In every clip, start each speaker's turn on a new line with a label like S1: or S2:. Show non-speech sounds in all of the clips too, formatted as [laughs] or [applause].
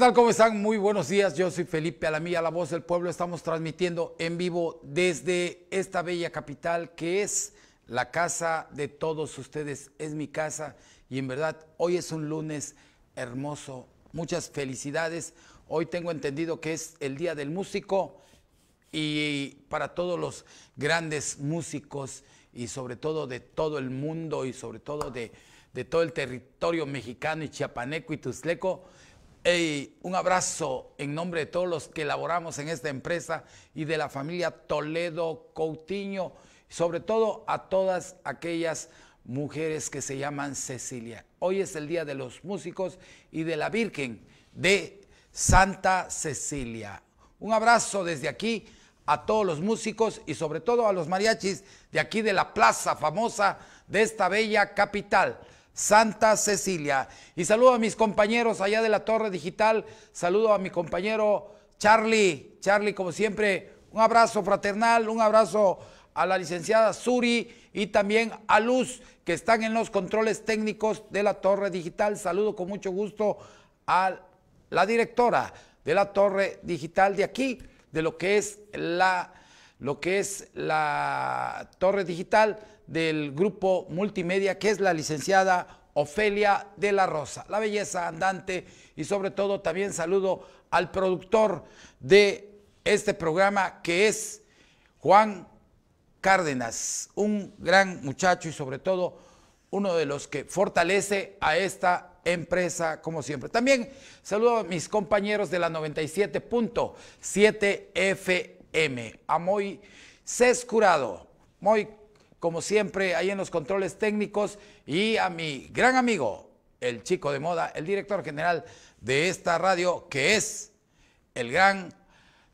S1: tal? ¿Cómo están? Muy buenos días. Yo soy Felipe Alamilla, la voz del pueblo. Estamos transmitiendo en vivo desde esta bella capital que es la casa de todos ustedes. Es mi casa y en verdad hoy es un lunes hermoso. Muchas felicidades. Hoy tengo entendido que es el Día del Músico y para todos los grandes músicos y sobre todo de todo el mundo y sobre todo de, de todo el territorio mexicano y chiapaneco y tuzleco un abrazo en nombre de todos los que laboramos en esta empresa y de la familia Toledo Coutinho, sobre todo a todas aquellas mujeres que se llaman Cecilia. Hoy es el Día de los Músicos y de la Virgen de Santa Cecilia. Un abrazo desde aquí a todos los músicos y sobre todo a los mariachis de aquí de la plaza famosa de esta bella capital. Santa Cecilia. Y saludo a mis compañeros allá de la Torre Digital. Saludo a mi compañero Charlie. Charlie, como siempre, un abrazo fraternal, un abrazo a la licenciada Suri y también a Luz, que están en los controles técnicos de la Torre Digital. Saludo con mucho gusto a la directora de la Torre Digital de aquí, de lo que es la, lo que es la Torre Digital del grupo multimedia, que es la licenciada Ofelia de la Rosa, la belleza andante y sobre todo también saludo al productor de este programa que es Juan Cárdenas, un gran muchacho y sobre todo uno de los que fortalece a esta empresa como siempre. También saludo a mis compañeros de la 97.7 FM, a Moy muy Moy como siempre, ahí en los controles técnicos, y a mi gran amigo, el chico de moda, el director general de esta radio, que es el gran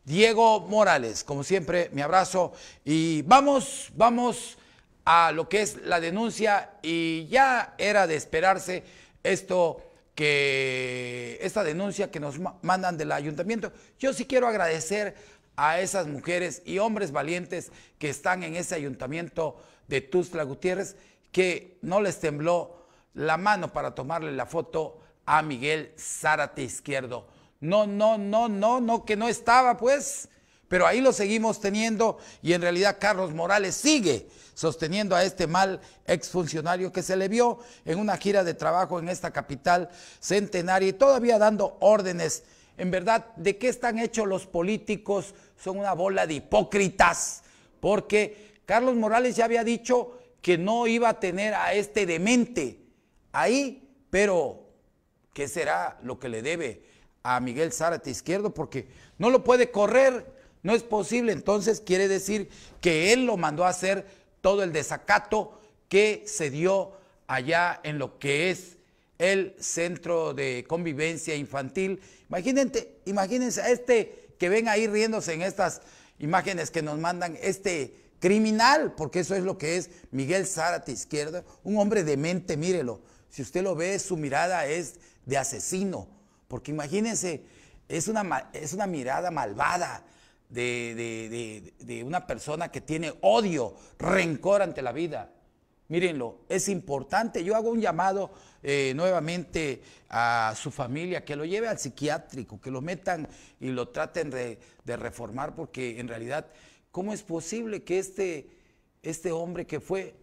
S1: Diego Morales. Como siempre, mi abrazo y vamos, vamos a lo que es la denuncia y ya era de esperarse esto que esta denuncia que nos mandan del ayuntamiento. Yo sí quiero agradecer a esas mujeres y hombres valientes que están en ese ayuntamiento de Tuzla Gutiérrez, que no les tembló la mano para tomarle la foto a Miguel Zárate Izquierdo. No, no, no, no, no, que no estaba, pues. Pero ahí lo seguimos teniendo y en realidad Carlos Morales sigue sosteniendo a este mal exfuncionario que se le vio en una gira de trabajo en esta capital centenaria y todavía dando órdenes. En verdad, ¿de qué están hechos los políticos? Son una bola de hipócritas, porque Carlos Morales ya había dicho que no iba a tener a este demente ahí, pero ¿qué será lo que le debe a Miguel Zárate Izquierdo? Porque no lo puede correr, no es posible. Entonces quiere decir que él lo mandó a hacer todo el desacato que se dio allá en lo que es el centro de convivencia infantil. Imagínense, imagínense a este que ven ahí riéndose en estas imágenes que nos mandan, este criminal, porque eso es lo que es Miguel Zárate Izquierda, un hombre de mente, mírelo. Si usted lo ve, su mirada es de asesino, porque imagínense, es una, es una mirada malvada de, una persona que tiene odio, rencor ante la vida. Mírenlo, es importante. Yo hago un llamado eh, nuevamente a su familia, que lo lleve al psiquiátrico, que lo metan y lo traten de, de reformar, porque en realidad ¿Cómo es posible que este, este hombre que fue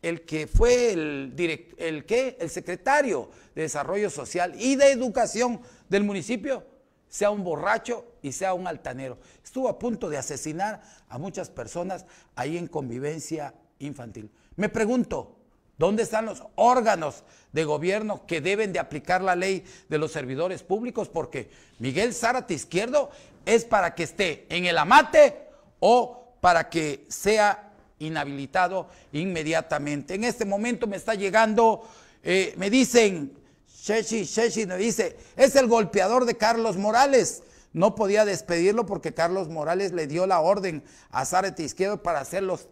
S1: el que fue el, el, ¿qué? el secretario de Desarrollo Social y de Educación del municipio sea un borracho y sea un altanero. Estuvo a punto de asesinar a muchas personas ahí en convivencia infantil. Me pregunto, ¿dónde están los órganos de gobierno que deben de aplicar la ley de los servidores públicos? Porque Miguel Zárate Izquierdo es para que esté en el amate o para que sea inhabilitado inmediatamente. En este momento me está llegando, eh, me dicen, Chechi, Sheshi me dice, es el golpeador de Carlos Morales. No podía despedirlo porque Carlos Morales le dio la orden a Zárate Izquierdo para hacer los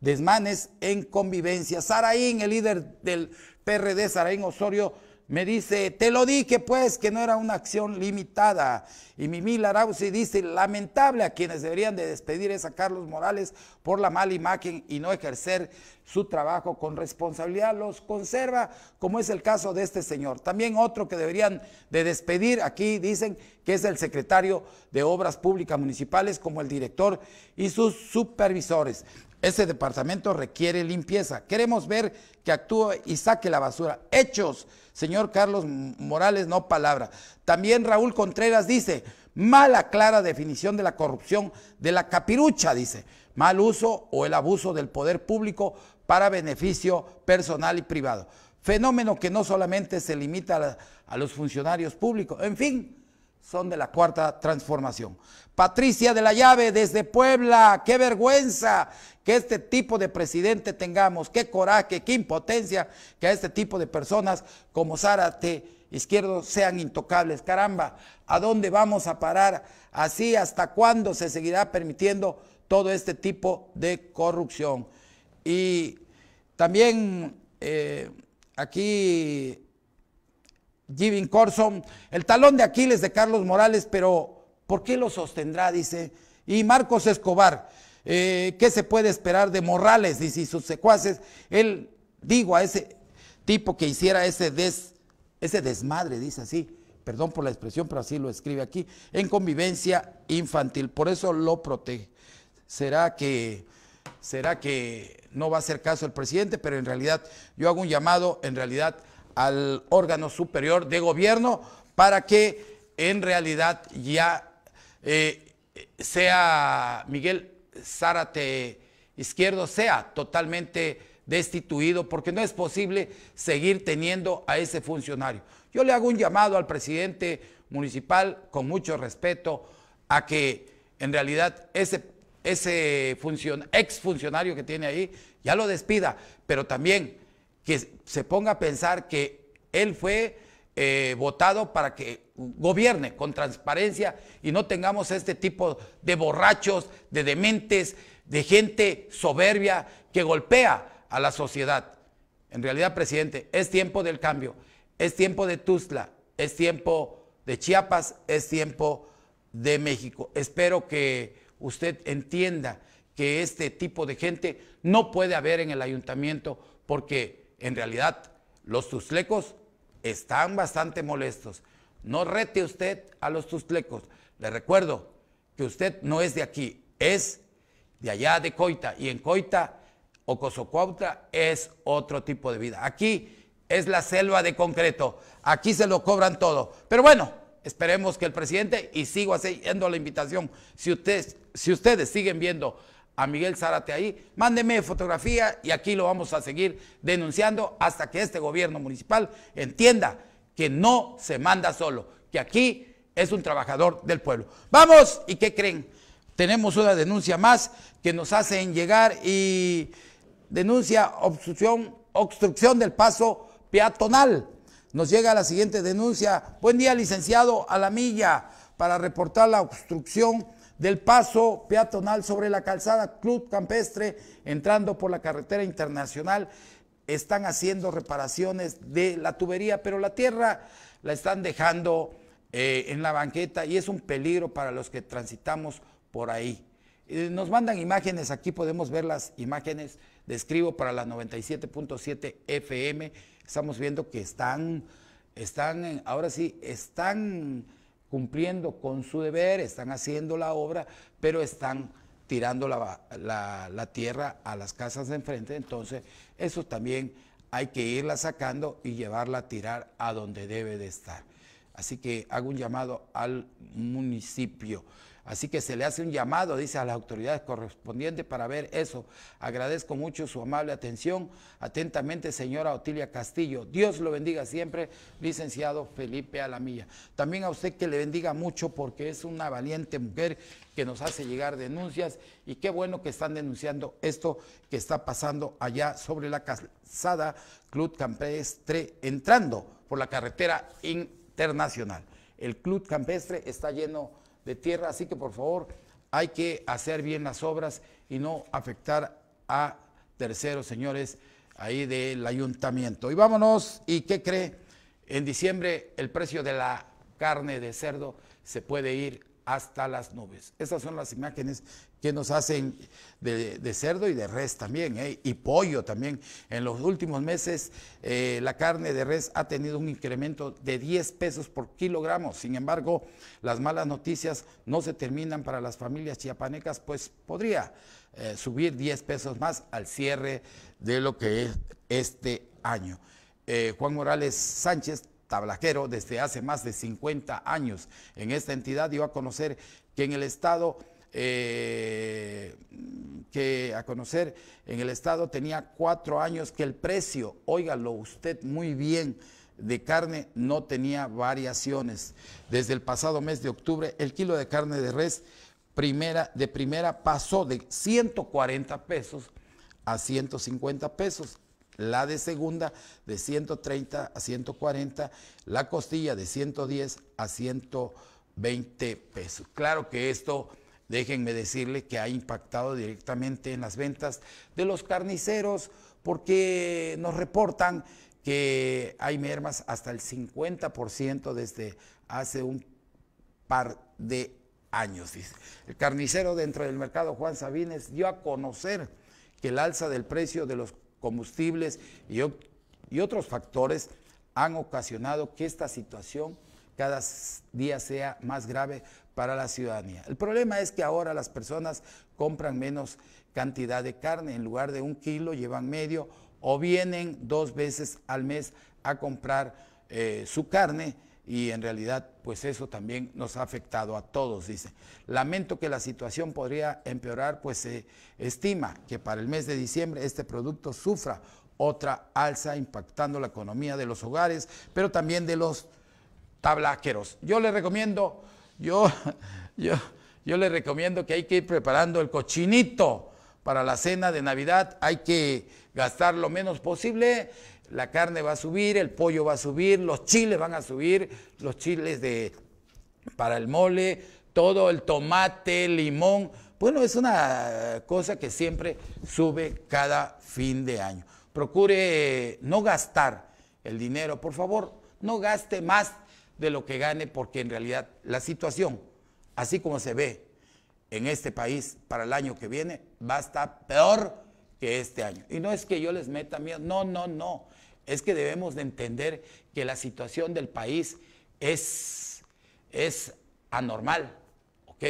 S1: desmanes en convivencia. Saraín, el líder del PRD, Saraín Osorio, me dice, te lo dije pues que no era una acción limitada. Y Mimi Larauzi dice, lamentable a quienes deberían de despedir es a Carlos Morales por la mala imagen y no ejercer su trabajo con responsabilidad. Los conserva, como es el caso de este señor. También otro que deberían de despedir, aquí dicen que es el secretario de Obras Públicas Municipales como el director y sus supervisores. Ese departamento requiere limpieza. Queremos ver que actúe y saque la basura. Hechos, señor Carlos Morales, no palabra. También Raúl Contreras dice, mala clara definición de la corrupción de la capirucha, dice, mal uso o el abuso del poder público para beneficio personal y privado. Fenómeno que no solamente se limita a, a los funcionarios públicos, en fin, son de la cuarta transformación. Patricia de la Llave desde Puebla, qué vergüenza que este tipo de presidente tengamos, qué coraje, qué impotencia que a este tipo de personas como Zárate Izquierdo sean intocables. Caramba, ¿a dónde vamos a parar así? ¿Hasta cuándo se seguirá permitiendo todo este tipo de corrupción? Y también eh, aquí Giving Corson, el talón de Aquiles de Carlos Morales, pero ¿Por qué lo sostendrá? Dice. Y Marcos Escobar, eh, ¿qué se puede esperar de Morales? Dice, y sus secuaces. Él, digo, a ese tipo que hiciera ese, ese desmadre, dice así, perdón por la expresión, pero así lo escribe aquí, en convivencia infantil. Por eso lo protege. ¿Será que, será que no va a hacer caso el presidente? Pero en realidad, yo hago un llamado, en realidad, al órgano superior de gobierno para que en realidad ya eh, sea Miguel Zárate Izquierdo, sea totalmente destituido, porque no es posible seguir teniendo a ese funcionario. Yo le hago un llamado al presidente municipal, con mucho respeto, a que en realidad ese, ese ex funcionario que tiene ahí ya lo despida, pero también que se ponga a pensar que él fue eh, votado para que gobierne con transparencia y no tengamos este tipo de borrachos, de dementes, de gente soberbia que golpea a la sociedad. En realidad, presidente, es tiempo del cambio, es tiempo de Tuzla, es tiempo de Chiapas, es tiempo de México. Espero que usted entienda que este tipo de gente no puede haber en el ayuntamiento porque en realidad los tuzlecos están bastante molestos. No rete usted a los tustlecos. Le recuerdo que usted no es de aquí, es de allá de Coita. Y en Coita o Cozocuautla es otro tipo de vida. Aquí es la selva de concreto. Aquí se lo cobran todo. Pero bueno, esperemos que el presidente, y sigo haciendo la invitación, si, si ustedes siguen viendo a Miguel Zárate ahí, mándeme fotografía y aquí lo vamos a seguir denunciando hasta que este gobierno municipal entienda que no se manda solo, que aquí es un trabajador del pueblo. Vamos, ¿y qué creen? Tenemos una denuncia más que nos hacen llegar y denuncia obstrucción, obstrucción del paso peatonal. Nos llega la siguiente denuncia. Buen día, licenciado, a la milla para reportar la obstrucción del paso peatonal sobre la calzada Club Campestre, entrando por la carretera internacional. Están haciendo reparaciones de la tubería, pero la tierra la están dejando eh, en la banqueta y es un peligro para los que transitamos por ahí. Eh, nos mandan imágenes, aquí podemos ver las imágenes, describo para la 97.7 FM, estamos viendo que están, están, eh, ahora sí, están cumpliendo con su deber, están haciendo la obra, pero están tirando la, tierra a las casas de enfrente. Entonces, eso también hay que irla sacando y llevarla a tirar a donde debe de estar. Así que hago un llamado al municipio. Así que se le hace un llamado, dice, a las autoridades correspondientes para ver eso. Agradezco mucho su amable atención. Atentamente, señora Otilia Castillo. Dios lo bendiga siempre, licenciado Felipe Alamilla. También a usted que le bendiga mucho porque es una valiente mujer que nos hace llegar denuncias y qué bueno que están denunciando esto que está pasando allá sobre la calzada Club Campestre entrando por la carretera internacional. El Club Campestre está lleno de tierra, así que por favor hay que hacer bien las obras y no afectar a terceros, señores, ahí del ayuntamiento. Y vámonos, ¿y qué cree? En diciembre el precio de la carne de cerdo se puede ir hasta las nubes. Esas son las imágenes que nos hacen de, cerdo y de res también, ¿eh? y pollo también. En los últimos meses eh, la carne de res ha tenido un incremento de 10 pesos por kilogramo. Sin embargo, las malas noticias no se terminan para las familias chiapanecas, pues podría eh, subir 10 pesos más al cierre de lo que es este año. Juan Morales Sánchez, tablajero desde hace más de 50 años en esta entidad, dio a conocer que en el estado eh, que a conocer en el Estado tenía cuatro años que el precio, óigalo usted muy bien, de carne no tenía variaciones. Desde el pasado mes de octubre, el kilo de carne de res primera, de primera pasó de 140 pesos a 150 pesos. La de segunda de 130 a 140, la costilla de 110 a 120 pesos. Claro que esto déjenme decirle que ha impactado directamente en las ventas de los carniceros porque nos reportan que hay mermas hasta el 50% desde hace un par de años. El carnicero dentro del mercado Juan Sabines dio a conocer que el alza del precio de los combustibles y, y otros factores han ocasionado que esta situación cada día sea más grave para la ciudadanía. El problema es que ahora las personas compran menos cantidad de carne, en lugar de un kilo llevan medio o vienen dos veces al mes a comprar eh, su carne y en realidad pues eso también nos ha afectado a todos, dice. Lamento que la situación podría empeorar, pues se estima que para el mes de diciembre este producto sufra otra alza impactando la economía de los hogares, pero también de los tablaqueros. Yo les recomiendo yo, [laughs] yo, yo le recomiendo que hay que ir preparando el cochinito para la cena de Navidad. Hay que gastar lo menos posible. La carne va a subir, el pollo va a subir, los chiles van a subir, los chiles de, para el mole, todo el tomate, limón. Bueno, es una cosa que siempre sube cada fin de año. Procure no gastar el dinero, por favor, no gaste más de lo que gane, porque en realidad la situación, así como se ve en este país para el año que viene, va a estar peor que este año. Y no es que yo les meta miedo, no, no, no. Es que debemos de entender que la situación del país es, es anormal, ¿ok?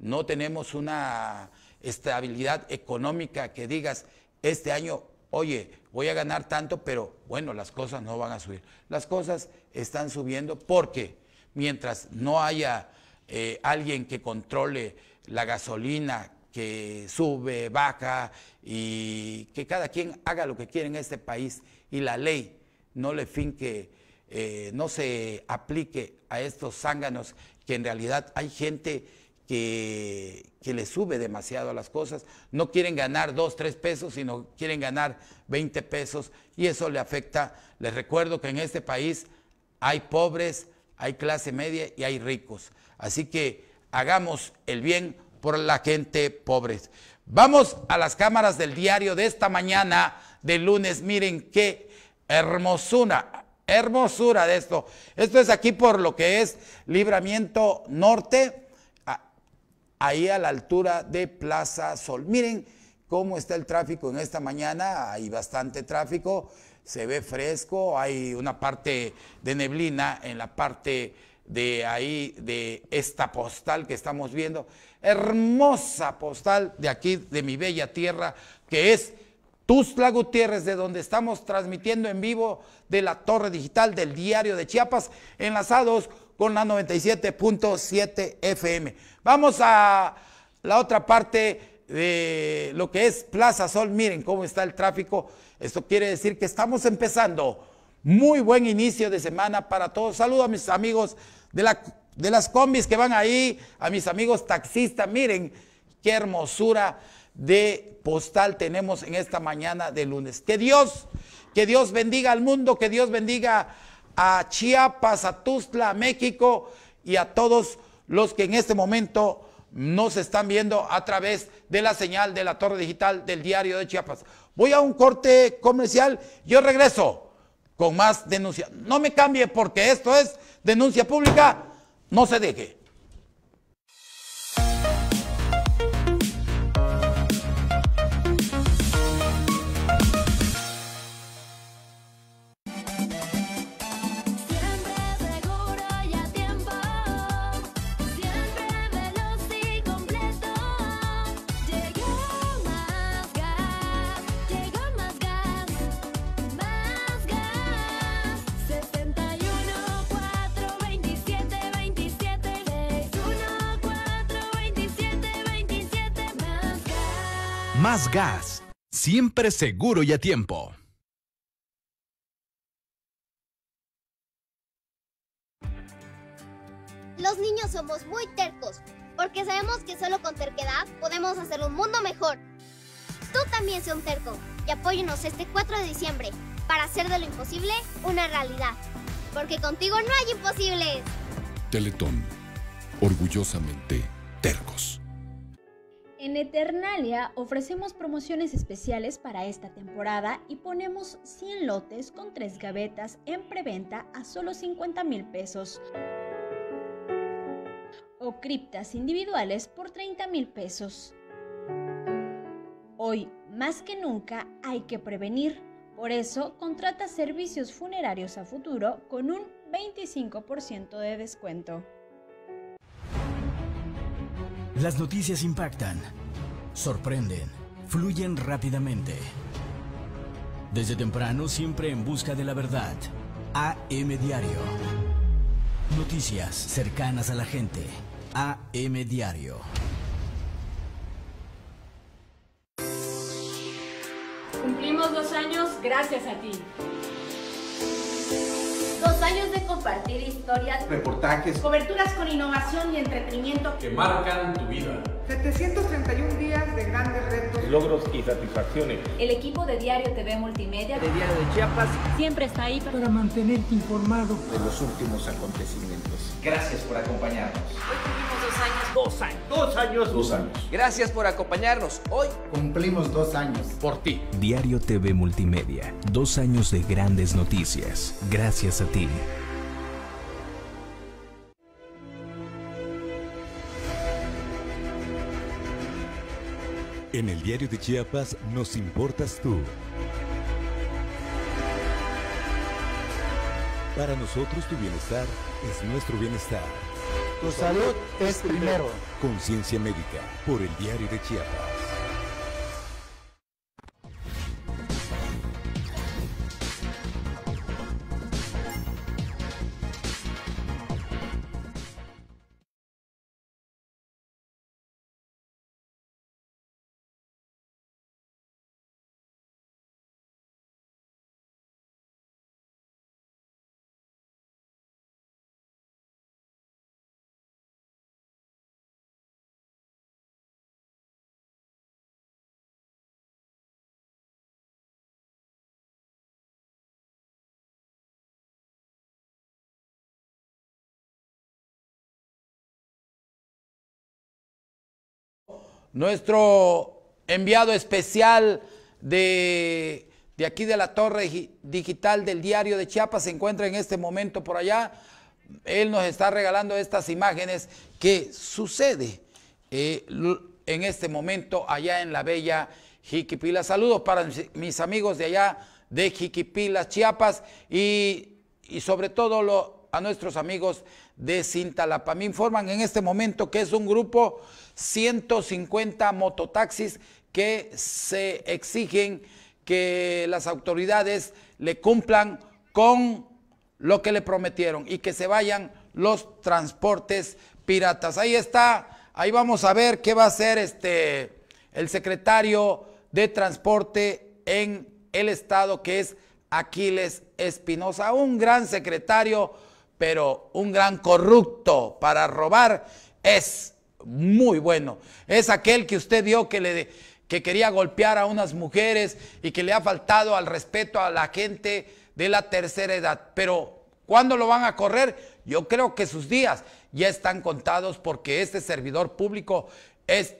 S1: No tenemos una estabilidad económica que digas, este año, oye, voy a ganar tanto, pero bueno, las cosas no van a subir. Las cosas están subiendo porque mientras no haya eh, alguien que controle la gasolina, que sube, baja y que cada quien haga lo que quiere en este país y la ley no le finque, eh, no se aplique a estos zánganos que en realidad hay gente que, que le sube demasiado a las cosas. No quieren ganar dos tres pesos, sino quieren ganar 20 pesos y eso le afecta. Les recuerdo que en este país hay pobres, hay clase media y hay ricos. Así que hagamos el bien por la gente pobre. Vamos a las cámaras del diario de esta mañana de lunes. Miren qué hermosura, hermosura de esto. Esto es aquí por lo que es Libramiento Norte ahí a la altura de Plaza Sol. Miren cómo está el tráfico en esta mañana, hay bastante tráfico, se ve fresco, hay una parte de neblina en la parte de ahí, de esta postal que estamos viendo, hermosa postal de aquí, de mi bella tierra, que es Tuzla Gutiérrez, de donde estamos transmitiendo en vivo de la Torre Digital del Diario de Chiapas, enlazados con la 97.7 FM. Vamos a la otra parte de lo que es Plaza Sol. Miren cómo está el tráfico. Esto quiere decir que estamos empezando. Muy buen inicio de semana para todos. Saludo a mis amigos de, la, de las combis que van ahí, a mis amigos taxistas. Miren qué hermosura de postal tenemos en esta mañana de lunes. Que Dios, que Dios bendiga al mundo, que Dios bendiga a Chiapas, a Tuzla, México y a todos los que en este momento nos están viendo a través de la señal de la torre digital del diario de Chiapas. Voy a un corte comercial, yo regreso con más denuncia. No me cambie porque esto es denuncia pública, no se deje.
S2: gas. Siempre seguro y a tiempo.
S3: Los niños somos muy tercos, porque sabemos que solo con terquedad podemos hacer un mundo mejor. Tú también sé un terco y apóyenos este 4 de diciembre para hacer de lo imposible una realidad. Porque contigo no hay imposibles.
S2: Teletón, orgullosamente tercos.
S3: En Eternalia ofrecemos promociones especiales para esta temporada y ponemos 100 lotes con 3 gavetas en preventa a solo 50 mil pesos o criptas individuales por 30 mil pesos. Hoy, más que nunca, hay que prevenir. Por eso, contrata servicios funerarios a futuro con un 25% de descuento.
S2: Las noticias impactan sorprenden, fluyen rápidamente. Desde temprano siempre en busca de la verdad. AM Diario. Noticias cercanas a la gente. AM Diario.
S3: Cumplimos dos años gracias a ti. Dos años de compartir historias,
S2: reportajes,
S3: coberturas con innovación y entretenimiento que marcan tu vida. 731 días de grandes retos,
S2: logros y satisfacciones.
S3: El equipo de Diario TV Multimedia de Diario de Chiapas siempre está ahí para mantenerte informado de
S2: los últimos acontecimientos. Gracias por acompañarnos años. Dos años. Dos años. Dos años. Gracias por acompañarnos. Hoy cumplimos dos años. Por ti. Diario TV Multimedia. Dos años de grandes noticias. Gracias a ti. En el diario de Chiapas nos importas tú. Para nosotros tu bienestar es nuestro bienestar. Tu salud es primero. Conciencia médica por el diario de Chiapas.
S1: nuestro enviado especial de, aquí de la torre digital del diario de Chiapas se encuentra en este momento por allá. Él nos está regalando estas imágenes que sucede eh, en este momento allá en la bella Jiquipila. Saludos para mis amigos de allá de Jiquipila, Chiapas y, sobre todo a nuestros amigos de Cintalapa. Me informan en este momento que es un grupo 150 mototaxis que se exigen que las autoridades le cumplan con lo que le prometieron y que se vayan los transportes piratas. Ahí está, ahí vamos a ver qué va a hacer este el secretario de transporte en el estado que es Aquiles Espinosa, un gran secretario, pero un gran corrupto para robar es muy bueno. Es aquel que usted vio que le... que quería golpear a unas mujeres y que le ha faltado al respeto a la gente de la tercera edad. Pero cuando lo van a correr? Yo creo que sus días ya están contados porque este servidor público es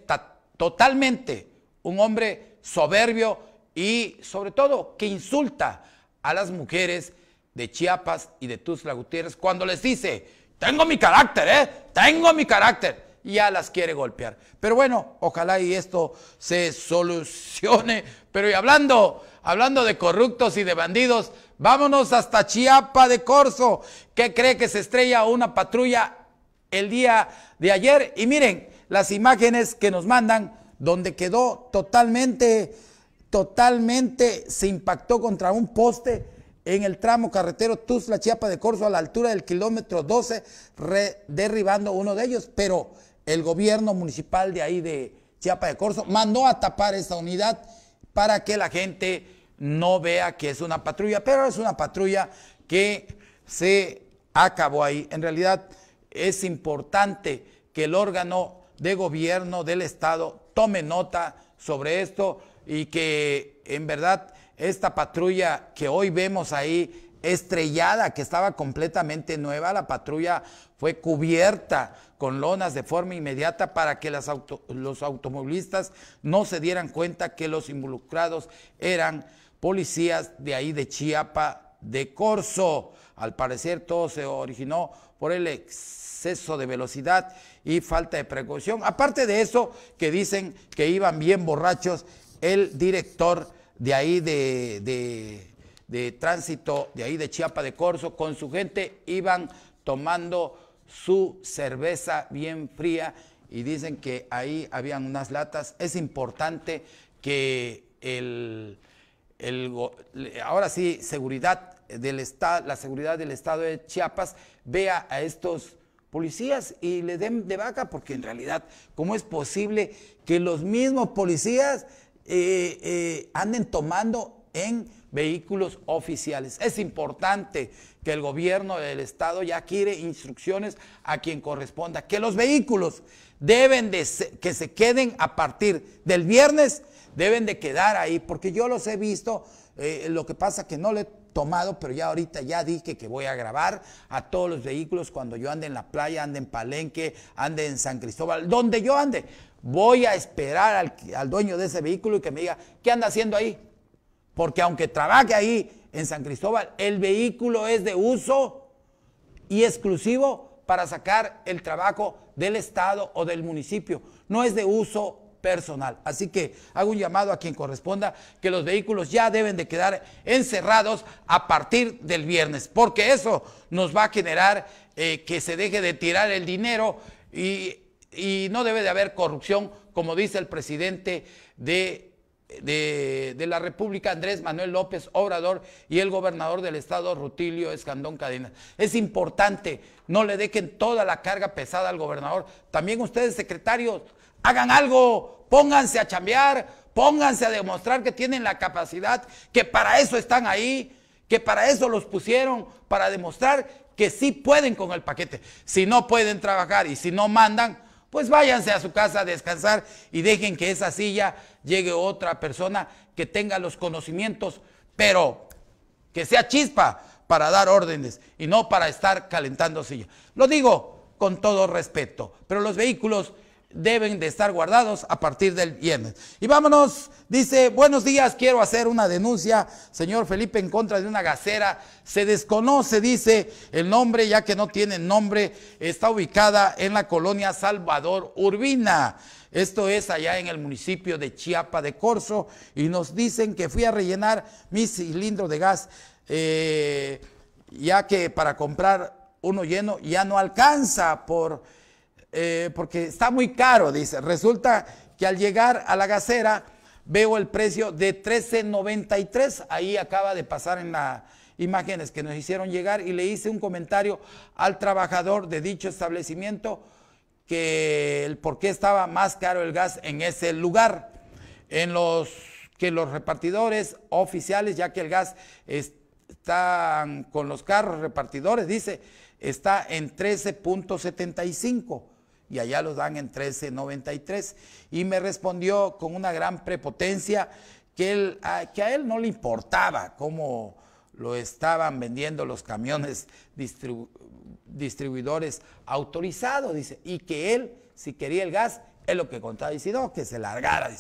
S1: totalmente un hombre soberbio y sobre todo que insulta a las mujeres de Chiapas y de Tuzla Gutiérrez cuando les dice, tengo mi carácter, ¿eh? Tengo mi carácter ya las quiere golpear. Pero bueno, ojalá y esto se solucione. Pero y hablando, hablando de corruptos y de bandidos, vámonos hasta Chiapa de Corso. que cree que se estrella una patrulla el día de ayer. Y miren las imágenes que nos mandan, donde quedó totalmente, totalmente, se impactó contra un poste en el tramo carretero Tuzla Chiapa de Corzo a la altura del kilómetro 12, derribando uno de ellos, pero el gobierno municipal de ahí de Chiapa de Corzo mandó a tapar esta unidad para que la gente no vea que es una patrulla, pero es una patrulla que se acabó ahí. En realidad es importante que el órgano de gobierno del Estado tome nota sobre esto y que en verdad esta patrulla que hoy vemos ahí estrellada, que estaba completamente nueva, la patrulla fue cubierta con lonas de forma inmediata para que las los automovilistas no se dieran cuenta que los involucrados eran policías de ahí de Chiapa de Corso. Al parecer todo se originó por el exceso de velocidad y falta de precaución. Aparte de eso, que dicen que iban bien borrachos el director de ahí de, de tránsito, de ahí de Chiapa de Corso, con su gente iban tomando su cerveza bien fría y dicen que ahí habían unas latas. Es importante que el, ahora sí, seguridad del estado, la seguridad del estado de Chiapas vea a estos policías y le den de vaca, porque en realidad, ¿cómo es posible que los mismos policías eh, eh, anden tomando en vehículos oficiales. Es importante que el gobierno del estado ya quiere instrucciones a quien corresponda, que los vehículos deben de que se queden a partir del viernes, deben de quedar ahí, porque yo los he visto, eh, lo que pasa que no le he tomado, pero ya ahorita ya dije que voy a grabar a todos los vehículos cuando yo ande en la playa, ande en Palenque, ande en San Cristóbal, donde yo ande. Voy a esperar al, al dueño de ese vehículo y que me diga, ¿qué anda haciendo ahí? Porque aunque trabaje ahí en San Cristóbal, el vehículo es de uso y exclusivo para sacar el trabajo del Estado o del municipio. No es de uso personal. Así que hago un llamado a quien corresponda que los vehículos ya deben de quedar encerrados a partir del viernes, porque eso nos va a generar eh, que se deje de tirar el dinero y, y no debe de haber corrupción, como dice el presidente de de, la República, Andrés Manuel López Obrador, y el gobernador del estado, Rutilio Escandón Cadena. Es importante, no le dejen toda la carga pesada al gobernador. También ustedes, secretarios, hagan algo, pónganse a chambear, pónganse a demostrar que tienen la capacidad, que para eso están ahí, que para eso los pusieron, para demostrar que sí pueden con el paquete. Si no pueden trabajar y si no mandan, pues váyanse a su casa a descansar y dejen que esa silla llegue otra persona que tenga los conocimientos, pero que sea chispa para dar órdenes y no para estar calentando silla. Lo digo con todo respeto, pero los vehículos deben de estar guardados a partir del viernes. Y vámonos, dice, buenos días, quiero hacer una denuncia, señor Felipe, en contra de una gacera. Se desconoce, dice, el nombre, ya que no tiene nombre, está ubicada en la colonia Salvador Urbina. Esto es allá en el municipio de Chiapa de Corzo y nos dicen que fui a rellenar mi cilindro de gas, eh, ya que para comprar uno lleno ya no alcanza por eh, porque está muy caro, dice. Resulta que al llegar a la gasera veo el precio de 13.93. Ahí acaba de pasar en las imágenes que nos hicieron llegar y le hice un comentario al trabajador de dicho establecimiento que el por qué estaba más caro el gas en ese lugar. En los que los repartidores oficiales, ya que el gas está con los carros repartidores, dice, está en 13.75 y allá los dan en 1393. Y me respondió con una gran prepotencia que, él, a, que a él no le importaba cómo lo estaban vendiendo los camiones distribuidores autorizados, dice, y que él, si quería el gas, es lo que contaba, dice, no, que se largara,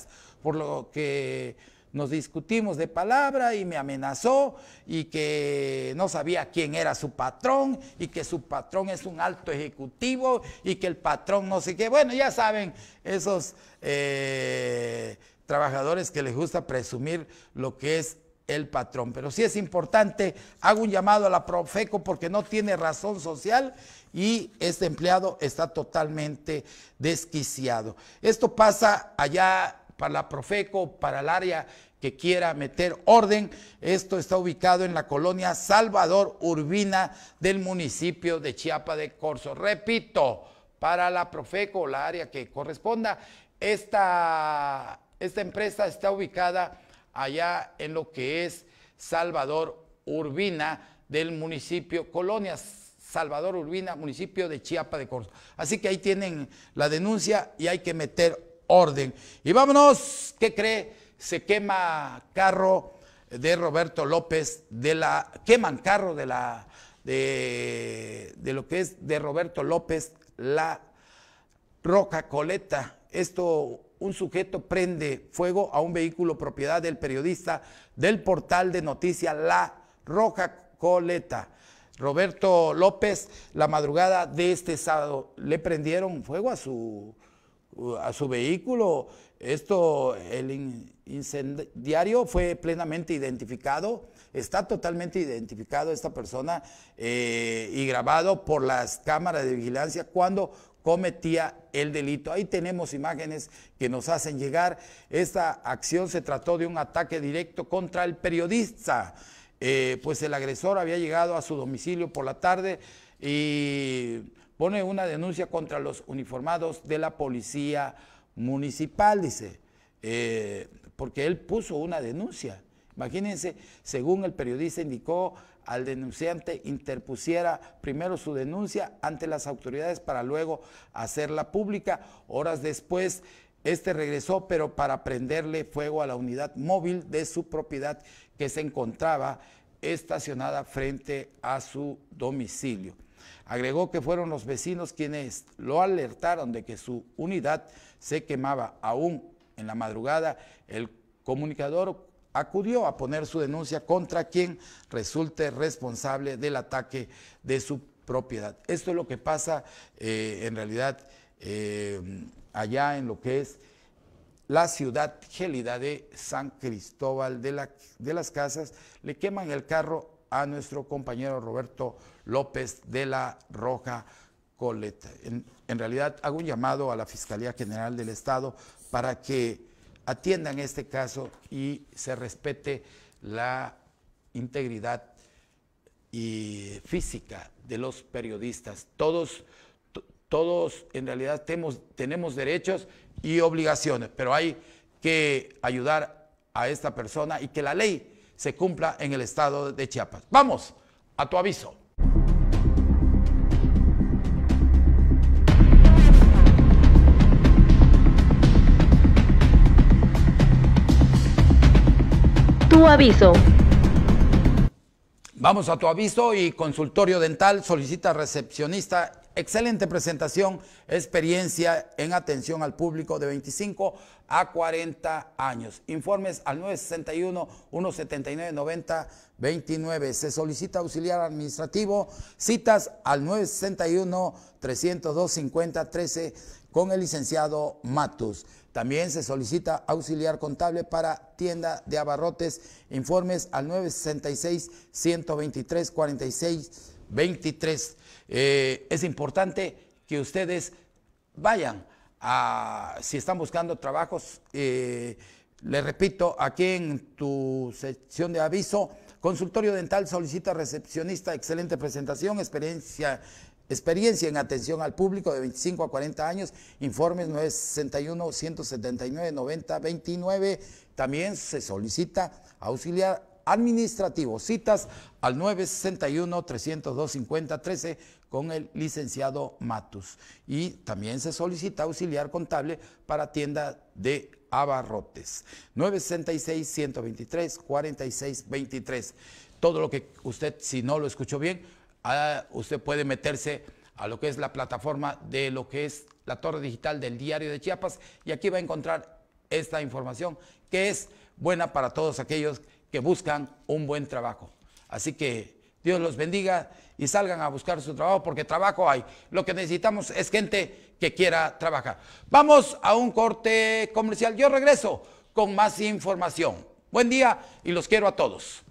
S1: Por lo que nos discutimos de palabra y me amenazó y que no sabía quién era su patrón y que su patrón es un alto ejecutivo y que el patrón no sé qué. Bueno, ya saben, esos eh, trabajadores que les gusta presumir lo que es el patrón. Pero sí es importante, hago un llamado a la Profeco porque no tiene razón social y este empleado está totalmente desquiciado. Esto pasa allá para la Profeco, para el área que quiera meter orden. Esto está ubicado en la colonia Salvador Urbina del municipio de Chiapa de Corzo. Repito, para la Profeco, la área que corresponda, esta, esta empresa está ubicada allá en lo que es Salvador Urbina del municipio Colonia Salvador Urbina, municipio de Chiapa de Corzo. Así que ahí tienen la denuncia y hay que meter orden. Y vámonos, ¿qué cree? Se quema carro de Roberto López de la queman carro de la de, lo que es de Roberto López la Roca Coleta. Esto un sujeto prende fuego a un vehículo propiedad del periodista del portal de noticias La Roja Coleta. Roberto López, la madrugada de este sábado, le prendieron fuego a su a su vehículo. Esto, el incendiario fue plenamente identificado, está totalmente identificado esta persona eh, y grabado por las cámaras de vigilancia cuando cometía el delito. Ahí tenemos imágenes que nos hacen llegar. Esta acción se trató de un ataque directo contra el periodista, eh, pues el agresor había llegado a su domicilio por la tarde y pone una denuncia contra los uniformados de la policía municipal, dice, eh, porque él puso una denuncia. Imagínense, según el periodista indicó, al denunciante interpusiera primero su denuncia ante las autoridades para luego hacerla pública. Horas después, este regresó, pero para prenderle fuego a la unidad móvil de su propiedad que se encontraba estacionada frente a su domicilio. Agregó que fueron los vecinos quienes lo alertaron de que su unidad se quemaba. Aún en la madrugada, el comunicador acudió a poner su denuncia contra quien resulte responsable del ataque de su propiedad. Esto es lo que pasa eh, en realidad eh, allá en lo que es la ciudad gélida de San Cristóbal de, de las Casas. Le queman el carro a nuestro compañero Roberto López de la Roja Coleta, En, realidad hago un llamado a la Fiscalía General del Estado para que atiendan este caso y se respete la integridad y física de los periodistas. Todos, todos en realidad tenemos derechos y obligaciones, pero hay que ayudar a esta persona y que la ley se cumpla en el estado de Chiapas. Vamos a tu aviso. aviso. Vamos a tu aviso y consultorio dental solicita recepcionista. Excelente presentación, experiencia en atención al público de 25 a 40 años. Informes al 961 179 29 Se solicita auxiliar administrativo. Citas al 961-302-5013 con el licenciado Matus. También se solicita auxiliar contable para tienda de abarrotes. Informes al 966-123-4623. Eh, es importante que ustedes vayan a, si están buscando trabajos, eh, les repito, aquí en tu sección de aviso, consultorio dental solicita recepcionista, excelente presentación, experiencia Experiencia en atención al público de 25 a 40 años, informes 961 179 90 29. También se solicita auxiliar administrativo. Citas al 961 302 13 con el licenciado Matus. Y también se solicita auxiliar contable para tienda de abarrotes. 966 123 46 23. Todo lo que usted, si no lo escuchó bien, usted puede meterse a lo que es la plataforma de lo que es la torre digital del diario de Chiapas y aquí va a encontrar esta información que es buena para todos aquellos que buscan un buen trabajo. Así que Dios los bendiga y salgan a buscar su trabajo porque trabajo hay. Lo que necesitamos es gente que quiera trabajar. Vamos a un corte comercial. Yo regreso con más información. Buen día y los quiero a todos.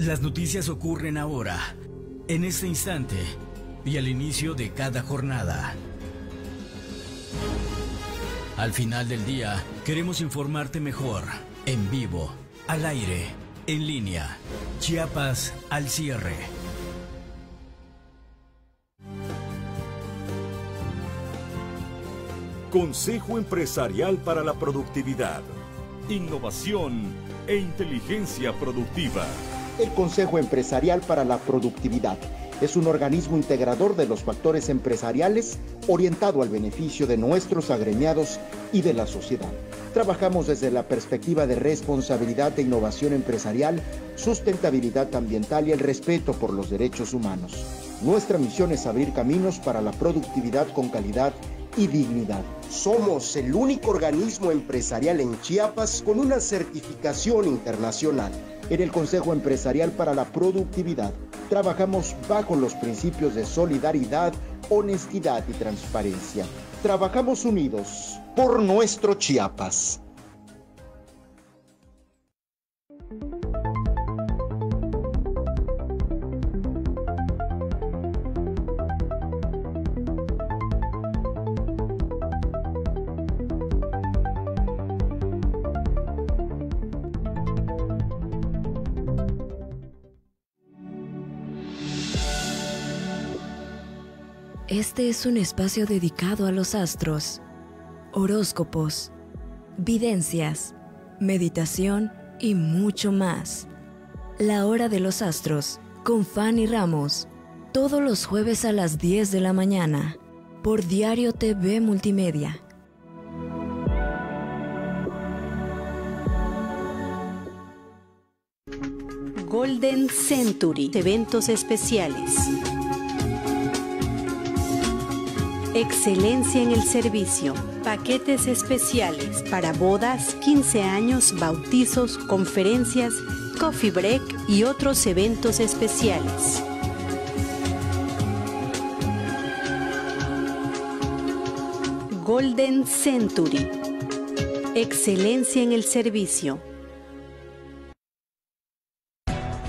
S2: Las noticias ocurren ahora, en este instante y al inicio de cada jornada. Al final del día, queremos informarte mejor, en vivo, al aire, en línea. Chiapas al cierre. Consejo Empresarial para la Productividad, Innovación e Inteligencia Productiva el Consejo Empresarial para la Productividad es un organismo integrador de los factores empresariales orientado al beneficio de nuestros agremiados y de la sociedad. Trabajamos desde la perspectiva de responsabilidad e innovación empresarial, sustentabilidad ambiental y el respeto por los derechos humanos. Nuestra misión es abrir caminos para la productividad con calidad y dignidad. Somos el único organismo empresarial en Chiapas con una certificación internacional. En el Consejo Empresarial para la Productividad trabajamos bajo los principios de solidaridad, honestidad y transparencia. Trabajamos unidos por nuestro Chiapas.
S3: Este es un espacio dedicado a los astros, horóscopos, videncias, meditación y mucho más. La hora de los astros con Fanny Ramos, todos los jueves a las 10 de la mañana por Diario TV Multimedia. Golden Century, eventos especiales. Excelencia en el servicio. Paquetes especiales para bodas, 15 años, bautizos, conferencias, coffee break y otros eventos especiales. Golden Century. Excelencia en el servicio.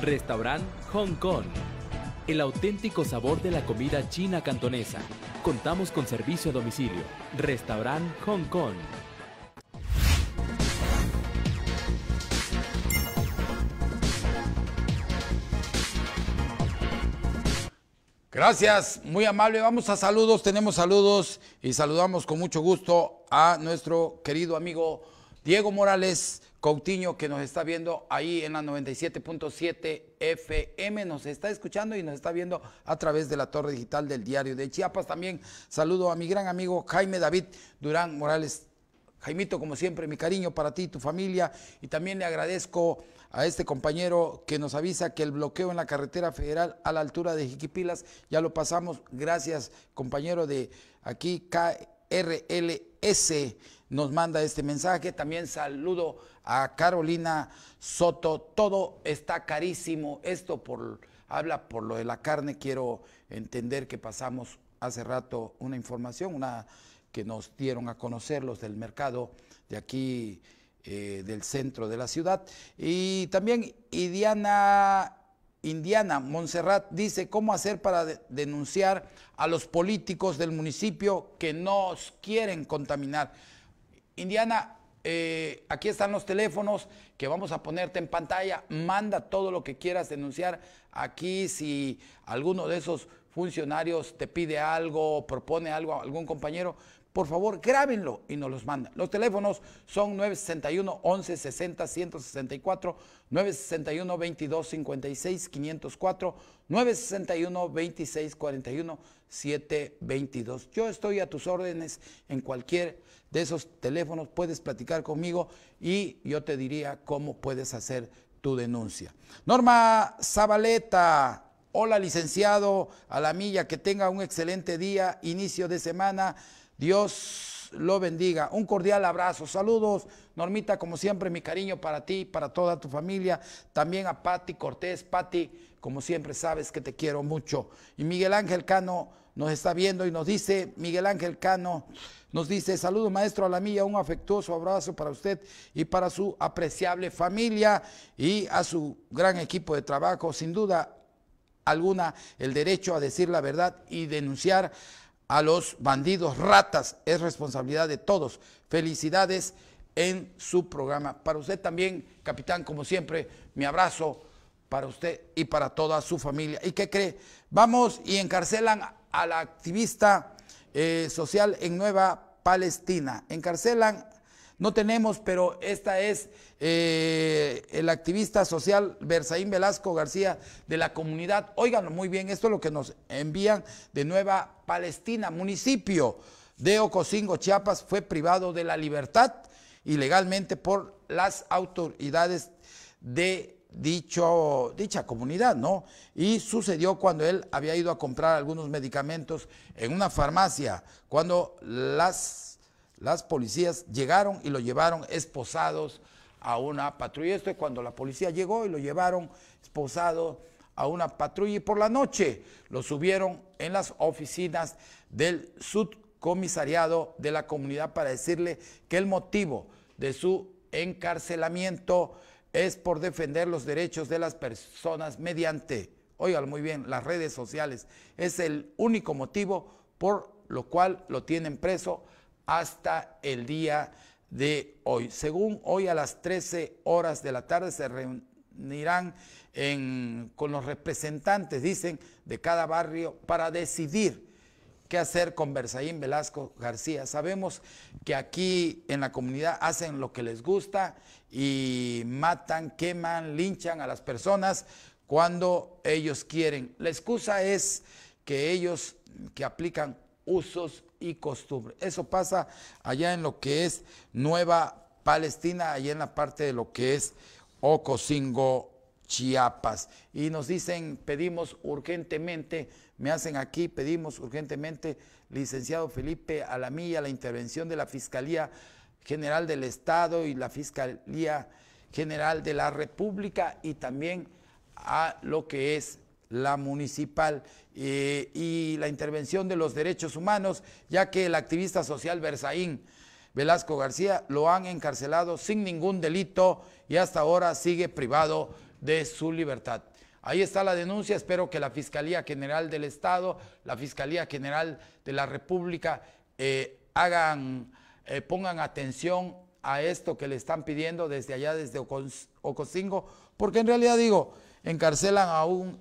S2: Restaurant Hong Kong. El auténtico sabor de la comida china cantonesa Contamos con servicio a domicilio. Restaurant Hong Kong.
S1: Gracias, muy amable. Vamos a saludos, tenemos saludos y saludamos con mucho gusto a nuestro querido amigo Diego Morales Coutinho, que nos está viendo ahí en la 97.7 FM, nos está escuchando y nos está viendo a través de la torre digital del diario de Chiapas. También saludo a mi gran amigo Jaime David Durán Morales. Jaimito, como siempre, mi cariño para ti, y tu familia, y también le agradezco a este compañero que nos avisa que el bloqueo en la carretera federal a la altura de Jiquipilas ya lo pasamos. Gracias, compañero de aquí, KRLS nos manda este mensaje. También saludo a Carolina Soto. Todo está carísimo. Esto por, habla por lo de la carne. Quiero entender que pasamos hace rato una información, una que nos dieron a conocer los del mercado de aquí eh, del centro de la ciudad. Y también Indiana, Indiana Montserrat dice cómo hacer para denunciar a los políticos del municipio que nos quieren contaminar. Indiana, eh, aquí están los teléfonos que vamos a ponerte en pantalla. Manda todo lo que quieras denunciar aquí. Si alguno de esos funcionarios te pide algo, propone algo a algún compañero, por favor, grábenlo y nos los mandan. Los teléfonos son 961 1160 164, 961 56 504, 961 2641 722. Yo estoy a tus órdenes en cualquier de esos teléfonos. Puedes platicar conmigo y yo te diría cómo puedes hacer tu denuncia. Norma Zabaleta. Hola licenciado a la milla, que tenga un excelente día, inicio de semana. Dios lo bendiga. Un cordial abrazo. Saludos, Normita, como siempre, mi cariño para ti, para toda tu familia. También a Patti Cortés. Patti, como siempre, sabes que te quiero mucho. Y Miguel Ángel Cano nos está viendo y nos dice, Miguel Ángel Cano, nos dice, saludo maestro a la mía, un afectuoso abrazo para usted y para su apreciable familia y a su gran equipo de trabajo. Sin duda alguna, el derecho a decir la verdad y denunciar a los bandidos, ratas, es responsabilidad de todos. Felicidades en su programa. Para usted también, capitán, como siempre, mi abrazo para usted y para toda su familia. ¿Y qué cree? Vamos y encarcelan a la activista eh, social en Nueva Palestina. Encarcelan no tenemos, pero esta es eh, el activista social Berzaín Velasco García de la comunidad. Óiganlo muy bien, esto es lo que nos envían de Nueva Palestina. Municipio de Ocosingo, Chiapas, fue privado de la libertad ilegalmente por las autoridades de dicho, dicha comunidad, ¿no? Y sucedió cuando él había ido a comprar algunos medicamentos en una farmacia, cuando las las policías llegaron y lo llevaron esposados a una patrulla. Esto es cuando la policía llegó y lo llevaron esposado a una patrulla y por la noche lo subieron en las oficinas del subcomisariado de la comunidad para decirle que el motivo de su encarcelamiento es por defender los derechos de las personas mediante, oigan muy bien, las redes sociales. Es el único motivo por lo cual lo tienen preso hasta el día de hoy. Según hoy a las 13 horas de la tarde se reunirán con los representantes, dicen, de cada barrio para decidir qué hacer con Versaín Velasco García. Sabemos que aquí en la comunidad hacen lo que les gusta y matan, queman, linchan a las personas cuando ellos quieren. La excusa es que ellos que aplican usos y costumbre. Eso pasa allá en lo que es Nueva Palestina, allá en la parte de lo que es Ocosingo, Chiapas. Y nos dicen, pedimos urgentemente, me hacen aquí, pedimos urgentemente, licenciado Felipe Alamilla, la intervención de la Fiscalía General del Estado y la Fiscalía General de la República y también a lo que es la municipal eh, y la intervención de los derechos humanos, ya que el activista social Berzaín Velasco García lo han encarcelado sin ningún delito y hasta ahora sigue privado de su libertad. Ahí está la denuncia, espero que la Fiscalía General del Estado, la Fiscalía General de la República eh, hagan, eh, pongan atención a esto que le están pidiendo desde allá, desde Ocosingo, porque en realidad digo, encarcelan a un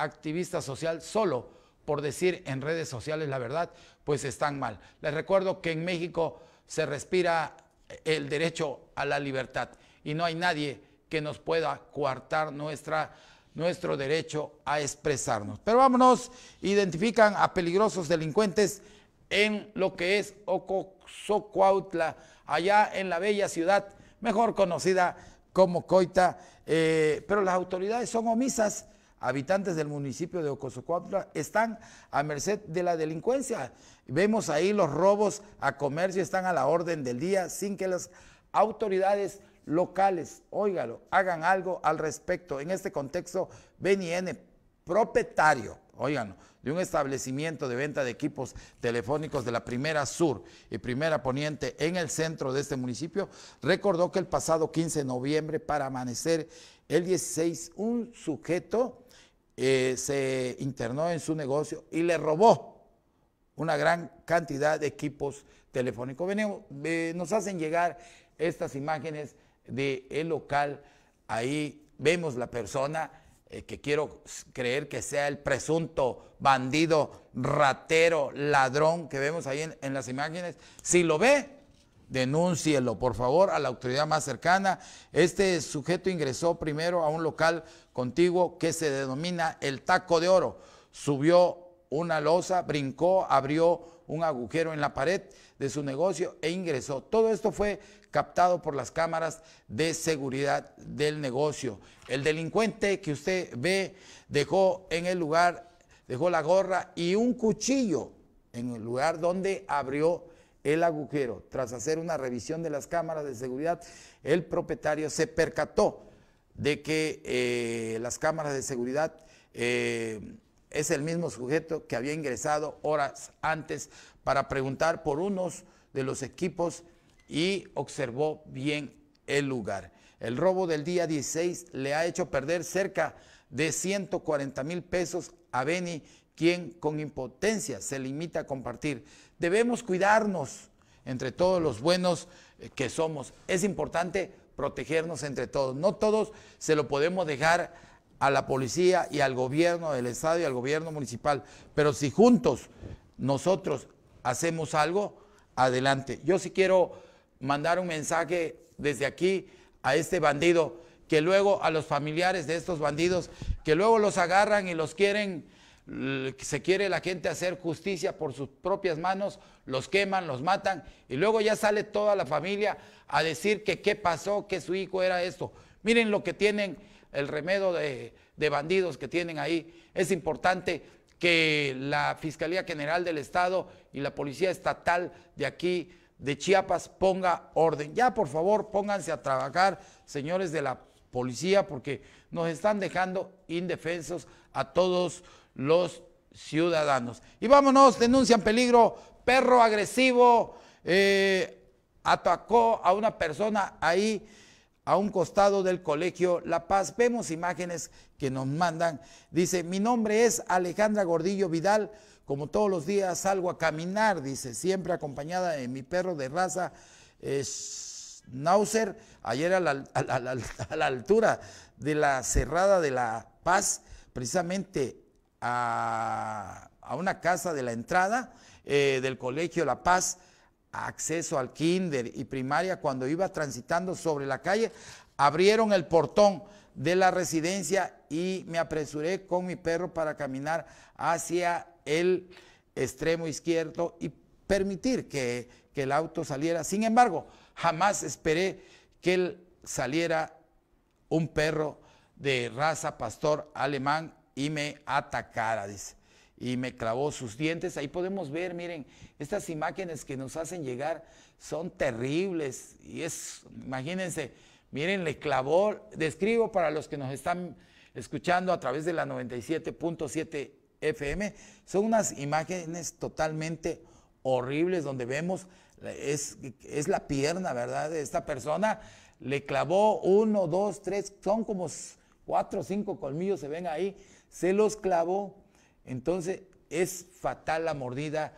S1: activista social solo por decir en redes sociales la verdad, pues están mal. Les recuerdo que en México se respira el derecho a la libertad y no hay nadie que nos pueda coartar nuestra, nuestro derecho a expresarnos. Pero vámonos, identifican a peligrosos delincuentes en lo que es Ocozocuautla, allá en la bella ciudad, mejor conocida como Coita, eh, pero las autoridades son omisas habitantes del municipio de Ocosocuautla están a merced de la delincuencia. Vemos ahí los robos a comercio están a la orden del día sin que las autoridades locales, óigalo, hagan algo al respecto. En este contexto, BNN, propietario, óiganlo, de un establecimiento de venta de equipos telefónicos de la Primera Sur y Primera Poniente en el centro de este municipio, recordó que el pasado 15 de noviembre, para amanecer el 16, un sujeto eh, se internó en su negocio y le robó una gran cantidad de equipos telefónicos. nos hacen llegar estas imágenes del local. Ahí vemos la persona eh, que quiero creer que sea el presunto bandido, ratero, ladrón que vemos ahí en las imágenes. Si lo ve, denúncielo, por favor, a la autoridad más cercana. Este sujeto ingresó primero a un local contiguo que se denomina el Taco de Oro. Subió una losa, brincó, abrió un agujero en la pared de su negocio e ingresó. Todo esto fue captado por las cámaras de seguridad del negocio. El delincuente que usted ve dejó en el lugar, dejó la gorra y un cuchillo en el lugar donde abrió el agujero. Tras hacer una revisión de las cámaras de seguridad, el propietario se percató de que eh, las cámaras de seguridad eh, es el mismo sujeto que había ingresado horas antes para preguntar por unos de los equipos y observó bien el lugar. El robo del día 16 le ha hecho perder cerca de 140 mil pesos a Beni quien con impotencia se limita a compartir. Debemos cuidarnos entre todos los buenos eh, que somos. Es importante protegernos entre todos. No todos se lo podemos dejar a la policía y al gobierno del Estado y al gobierno municipal, pero si juntos nosotros hacemos algo, adelante. Yo sí quiero mandar un mensaje desde aquí a este bandido, que luego a los familiares de estos bandidos, que luego los agarran y los quieren se quiere la gente hacer justicia por sus propias manos, los queman, los matan y luego ya sale toda la familia a decir que qué pasó, que su hijo era esto. Miren lo que tienen, el remedio de, de bandidos que tienen ahí. Es importante que la Fiscalía General del Estado y la Policía Estatal de aquí, de Chiapas, ponga orden. Ya, por favor, pónganse a trabajar, señores de la policía, porque nos están dejando indefensos a todos los ciudadanos. Y vámonos, denuncian peligro, perro agresivo eh, atacó a una persona ahí a un costado del colegio La Paz. Vemos imágenes que nos mandan. Dice, mi nombre es Alejandra Gordillo Vidal. Como todos los días salgo a caminar, dice, siempre acompañada de mi perro de raza eh, Schnauzer. Ayer a la, a la altura de la cerrada de La Paz, precisamente a, una casa de la entrada eh, del Colegio La Paz, acceso al kinder y primaria, cuando iba transitando sobre la calle, abrieron el portón de la residencia y me apresuré con mi perro para caminar hacia el extremo izquierdo y permitir que, que el auto saliera. Sin embargo, jamás esperé que él saliera un perro de raza pastor alemán y me atacara, dice. Y me clavó sus dientes. Ahí podemos ver, miren, estas imágenes que nos hacen llegar son terribles. Y es, imagínense, miren, le clavó, describo para los que nos están escuchando a través de la 97.7 FM, son unas imágenes totalmente horribles donde vemos, es, es la pierna, ¿verdad? De esta persona le clavó uno, dos, tres, son como cuatro o cinco colmillos, se ven ahí, se los clavó. Entonces es fatal la mordida,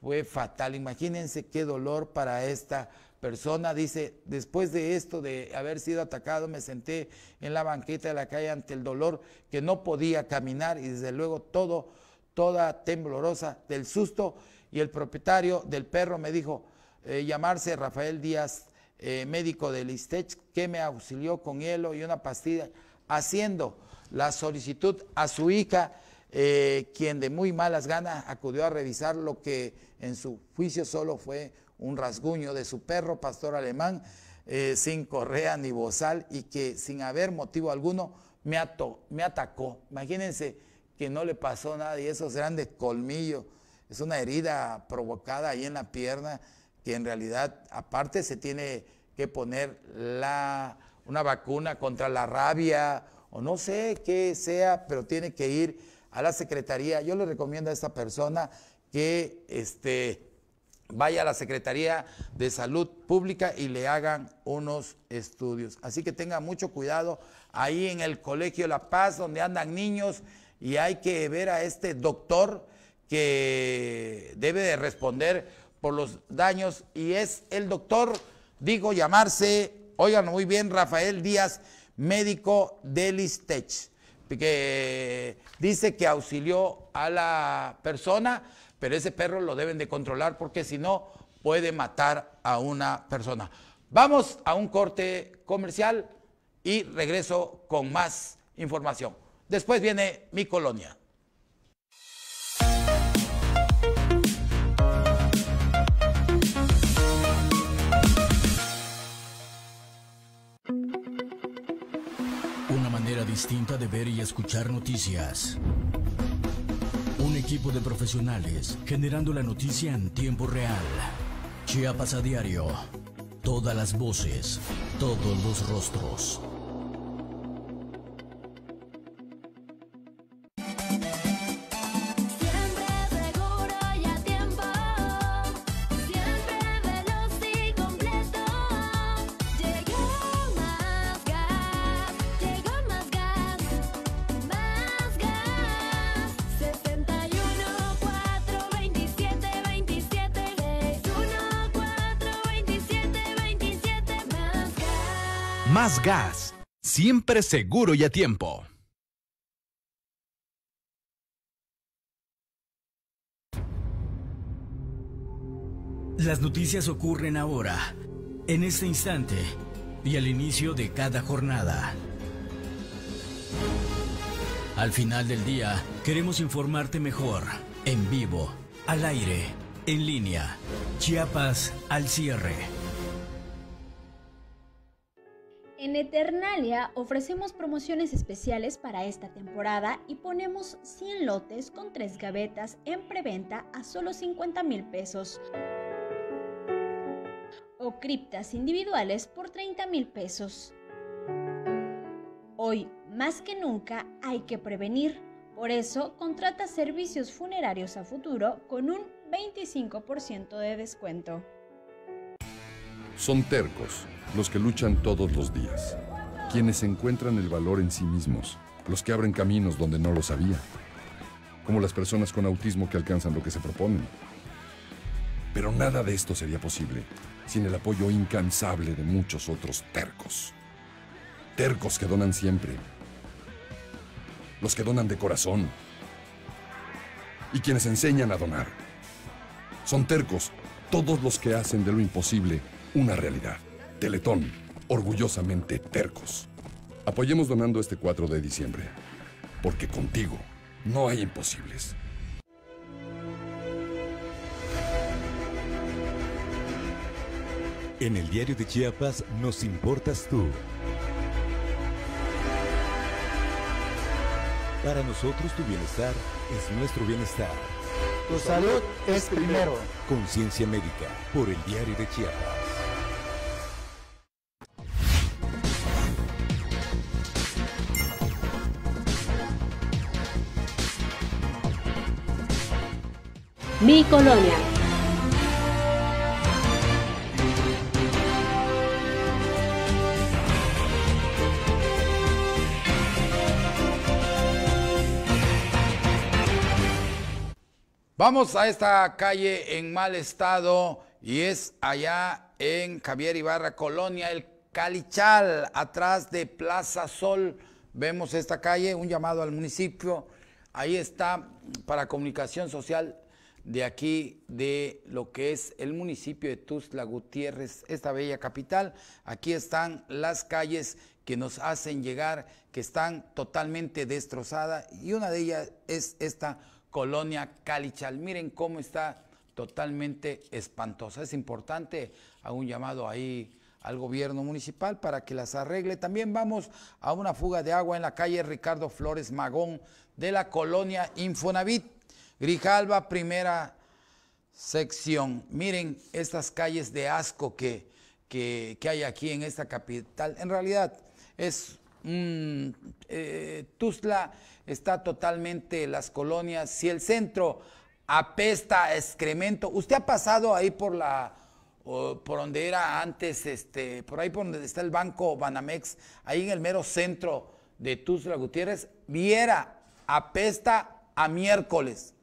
S1: fue fatal. Imagínense qué dolor para esta persona. Dice, después de esto, de haber sido atacado, me senté en la banqueta de la calle ante el dolor que no podía caminar y desde luego todo, toda temblorosa del susto. Y el propietario del perro me dijo, eh, llamarse Rafael Díaz, eh, médico del ISTECH, que me auxilió con hielo y una pastilla, haciendo la solicitud a su hija, eh, quien de muy malas ganas acudió a revisar lo que en su juicio solo fue un rasguño de su perro pastor alemán, eh, sin correa ni bozal y que sin haber motivo alguno me, ató, me atacó. Imagínense que no le pasó nada y esos grandes colmillos, es una herida provocada ahí en la pierna que en realidad aparte se tiene que poner la, una vacuna contra la rabia o no sé qué sea, pero tiene que ir a la secretaría. Yo le recomiendo a esta persona que este, vaya a la Secretaría de Salud Pública y le hagan unos estudios. Así que tenga mucho cuidado ahí en el Colegio La Paz, donde andan niños, y hay que ver a este doctor que debe de responder por los daños, y es el doctor, digo, llamarse, oigan muy bien, Rafael Díaz médico Delistech, que dice que auxilió a la persona, pero ese perro lo deben de controlar porque si no puede matar a una persona. Vamos a un corte comercial y regreso con más información. Después viene mi colonia.
S2: distinta de ver y escuchar noticias. Un equipo de profesionales generando la noticia en tiempo real. Chiapas a diario. Todas las voces, todos los rostros. siempre seguro y a tiempo. Las noticias ocurren ahora, en este instante y al inicio de cada jornada. Al final del día, queremos informarte mejor, en vivo, al aire, en línea. Chiapas al cierre.
S3: En Eternalia ofrecemos promociones especiales para esta temporada y ponemos 100 lotes con 3 gavetas en preventa a solo 50 mil pesos o criptas individuales por 30 mil pesos. Hoy, más que nunca, hay que prevenir. Por eso, contrata servicios funerarios a futuro con un 25% de descuento.
S2: Son tercos, los que luchan todos los días, quienes encuentran el valor en sí mismos, los que abren caminos donde no lo sabía. como las personas con autismo que alcanzan lo que se proponen. Pero nada de esto sería posible sin el apoyo incansable de muchos otros tercos. Tercos que donan siempre. Los que donan de corazón. Y quienes enseñan a donar. Son tercos todos los que hacen de lo imposible una realidad. Teletón, orgullosamente tercos. Apoyemos donando este 4 de diciembre, porque contigo no hay imposibles. En el diario de Chiapas nos importas tú. Para nosotros tu bienestar es nuestro bienestar.
S1: Tu salud es primero.
S2: Conciencia médica por el diario de Chiapas.
S3: Mi Colonia.
S1: Vamos a esta calle en mal estado y es allá en Javier Ibarra Colonia, el Calichal, atrás de Plaza Sol. Vemos esta calle, un llamado al municipio. Ahí está para comunicación social de aquí, de lo que es el municipio de Tuzla Gutiérrez, esta bella capital. Aquí están las calles que nos hacen llegar, que están totalmente destrozadas y una de ellas es esta colonia Calichal. Miren cómo está totalmente espantosa. Es importante, hago un llamado ahí al gobierno municipal para que las arregle. También vamos a una fuga de agua en la calle Ricardo Flores Magón de la colonia Infonavit. Grijalva, primera sección. Miren estas calles de asco que, que, hay aquí en esta capital. En realidad es eh, Tuzla está totalmente las colonias. Si el centro apesta excremento, usted ha pasado ahí por la por donde era antes, este, por ahí por donde está el banco Banamex, ahí en el mero centro de Tuzla Gutiérrez, viera apesta a miércoles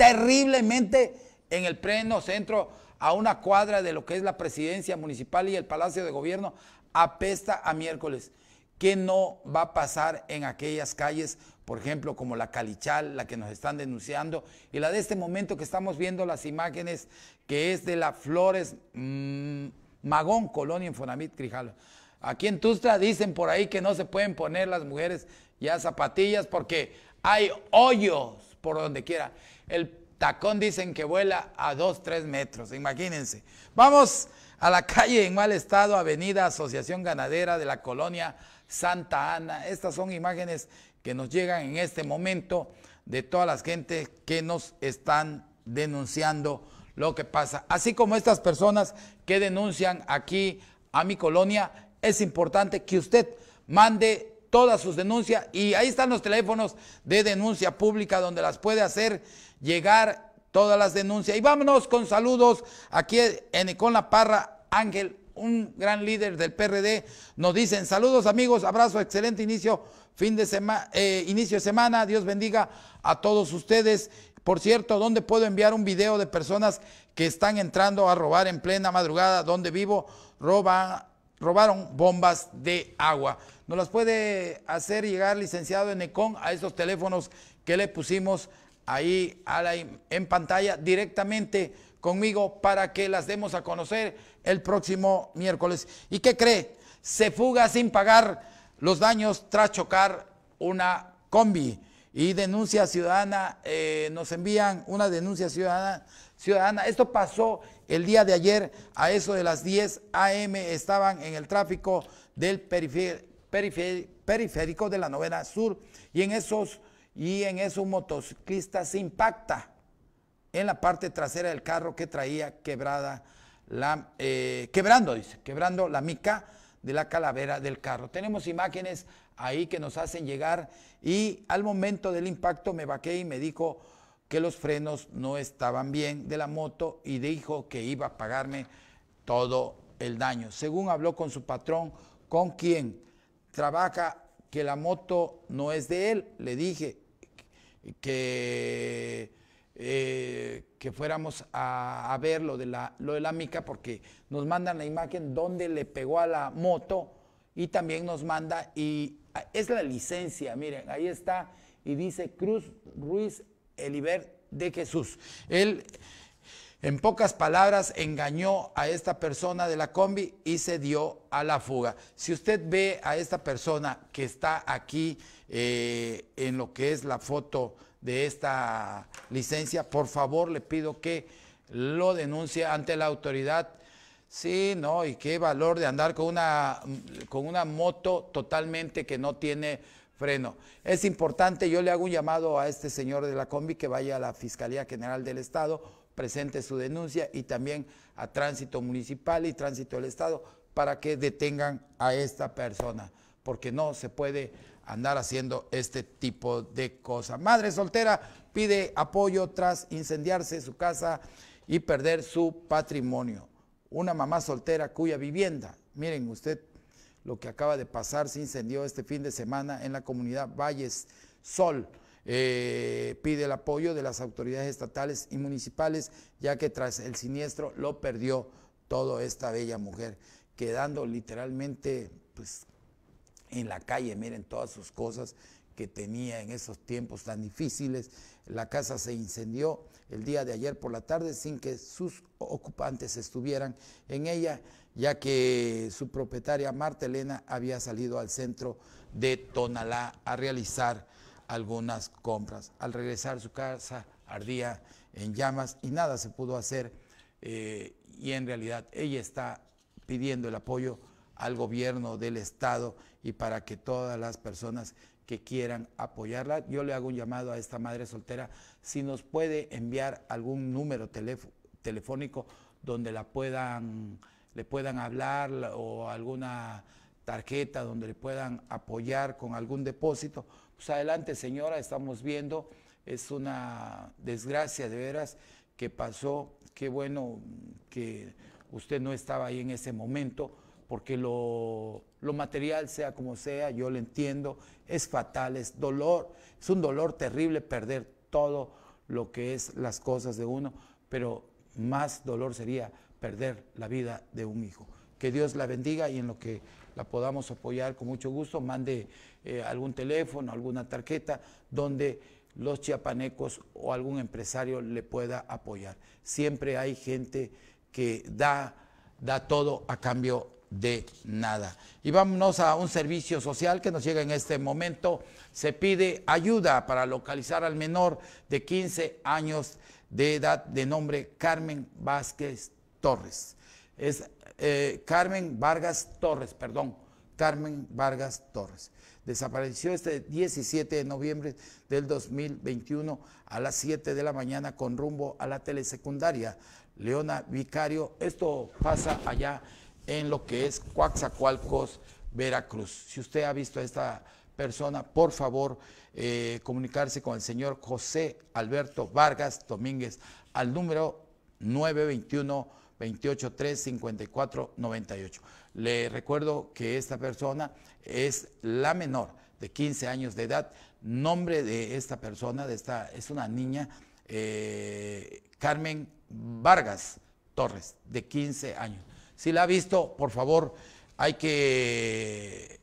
S1: terriblemente en el pleno centro, a una cuadra de lo que es la presidencia municipal y el Palacio de Gobierno, apesta a miércoles. ¿Qué no va a pasar en aquellas calles, por ejemplo, como la Calichal, la que nos están denunciando, y la de este momento que estamos viendo las imágenes, que es de la Flores mm, Magón, Colonia Fonamit, Crijal. Aquí en Tustra dicen por ahí que no se pueden poner las mujeres ya zapatillas porque hay hoyos por donde quiera. El tacón dicen que vuela a dos, tres metros, imagínense. Vamos a la calle en mal estado, Avenida Asociación Ganadera de la Colonia Santa Ana. Estas son imágenes que nos llegan en este momento de todas las gentes que nos están denunciando lo que pasa. Así como estas personas que denuncian aquí a mi colonia, es importante que usted mande todas sus denuncias y ahí están los teléfonos de denuncia pública donde las puede hacer llegar todas las denuncias. Y vámonos con saludos aquí en Con la Parra, Ángel, un gran líder del PRD, nos dicen saludos amigos, abrazo, excelente inicio, fin de semana, eh, inicio de semana, Dios bendiga a todos ustedes. Por cierto, ¿dónde puedo enviar un video de personas que están entrando a robar en plena madrugada donde vivo? roba robaron bombas de agua. Nos las puede hacer llegar, licenciado Enecon, a estos teléfonos que le pusimos ahí en pantalla directamente conmigo para que las demos a conocer el próximo miércoles. ¿Y qué cree? Se fuga sin pagar los daños tras chocar una combi. Y denuncia ciudadana, eh, nos envían una denuncia ciudadana, ciudadana. Esto pasó el día de ayer a eso de las 10 a.m. Estaban en el tráfico del, periférico de la novena sur y en esos y en esos motociclistas se impacta en la parte trasera del carro que traía quebrada la eh, quebrando dice quebrando la mica de la calavera del carro. Tenemos imágenes ahí que nos hacen llegar y al momento del impacto me vaqué y me dijo que los frenos no estaban bien de la moto y dijo que iba a pagarme todo el daño. Según habló con su patrón, con quien trabaja que la moto no es de él. Le dije que, eh, que fuéramos a, ver lo de, la, lo de la mica porque nos mandan la imagen donde le pegó a la moto y también nos manda y ah, es la licencia, miren, ahí está y dice Cruz Ruiz Eliver de Jesús. Él en pocas palabras, engañó a esta persona de la combi y se dio a la fuga. Si usted ve a esta persona que está aquí eh, en lo que es la foto de esta licencia, por favor le pido que lo denuncie ante la autoridad. Sí, no, y qué valor de andar con una, con una moto totalmente que no tiene freno. Es importante, yo le hago un llamado a este señor de la combi que vaya a la Fiscalía General del Estado presente su denuncia y también a tránsito municipal y tránsito del Estado para que detengan a esta persona, porque no se puede andar haciendo este tipo de cosas. Madre soltera pide apoyo tras incendiarse su casa y perder su patrimonio. Una mamá soltera cuya vivienda, miren usted lo que acaba de pasar, se incendió este fin de semana en la comunidad Valles Sol eh, pide el apoyo de las autoridades estatales y municipales, ya que tras el siniestro lo perdió toda esta bella mujer, quedando literalmente pues, en la calle, miren todas sus cosas que tenía en esos tiempos tan difíciles. La casa se incendió el día de ayer por la tarde sin que sus ocupantes estuvieran en ella, ya que su propietaria Marta Elena había salido al centro de Tonalá a realizar algunas compras. Al regresar a su casa ardía en llamas y nada se pudo hacer eh, y en realidad ella está pidiendo el apoyo al gobierno del estado y para que todas las personas que quieran apoyarla. Yo le hago un llamado a esta madre soltera, si nos puede enviar algún número telefónico donde la puedan, le puedan hablar o alguna tarjeta donde le puedan apoyar con algún depósito pues, adelante, señora, estamos viendo. Es una desgracia de veras que pasó. Qué bueno que usted no estaba ahí en ese momento, porque lo, lo material, sea como sea, yo lo entiendo, es fatal, es dolor, es un dolor terrible perder todo lo que es las cosas de uno, pero más dolor sería perder la vida de un hijo. Que Dios la bendiga y en lo que la podamos apoyar con mucho gusto, mande eh, algún teléfono, alguna tarjeta donde los chiapanecos o algún empresario le pueda apoyar. Siempre hay gente que da, da todo a cambio de nada. Y vámonos a un servicio social que nos llega en este momento. Se pide ayuda para localizar al menor de 15 años de edad de nombre Carmen Vázquez Torres es eh, Carmen Vargas Torres, perdón, Carmen Vargas Torres. Desapareció este 17 de noviembre del 2021 a las 7 de la mañana con rumbo a la telesecundaria Leona Vicario. Esto pasa allá en lo que es Coaxacualcos, Veracruz. Si usted ha visto a esta persona, por favor, eh, comunicarse con el señor José Alberto Vargas Domínguez al número 921 54 98 Le recuerdo que esta persona es la menor de 15 años de edad. Nombre de esta persona, de esta, es una niña, eh, Carmen Vargas Torres, de 15 años. Si la ha visto, por favor, hay que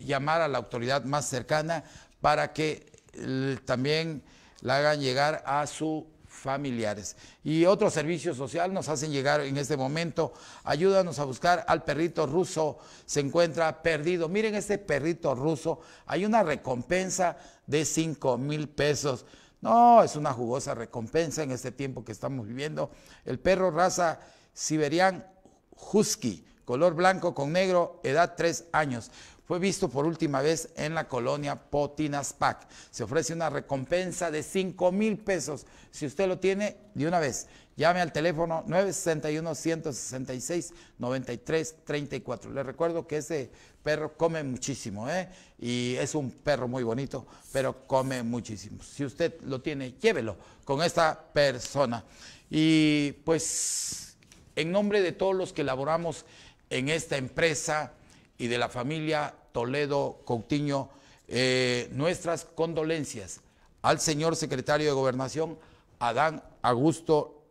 S1: llamar a la autoridad más cercana para que eh, también la hagan llegar a su familiares. Y otro servicio social nos hacen llegar en este momento. Ayúdanos a buscar al perrito ruso. Se encuentra perdido. Miren este perrito ruso. Hay una recompensa de 5 mil pesos. No, es una jugosa recompensa en este tiempo que estamos viviendo. El perro raza siberian husky, color blanco con negro, edad 3 años fue visto por última vez en la colonia Potinas Pac. Se ofrece una recompensa de 5 mil pesos. Si usted lo tiene, de una vez, llame al teléfono 961-166-9334. Le recuerdo que ese perro come muchísimo, ¿eh? Y es un perro muy bonito, pero come muchísimo. Si usted lo tiene, llévelo con esta persona. Y pues, en nombre de todos los que laboramos en esta empresa, y de la familia Toledo coutiño eh, nuestras condolencias al señor secretario de Gobernación, Adán Augusto